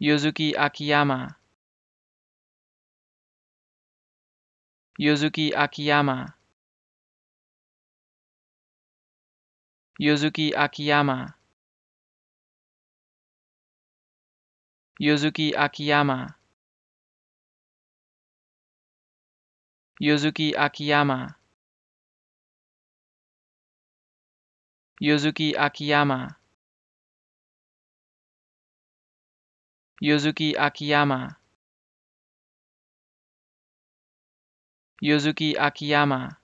Yozuki Akiyama Yozuki Akiyama Yozuki Akiyama Yozuki Akiyama Yozuki Akiyama Yozuki Akiyama Yozuki Akiyama Yozuki Akiyama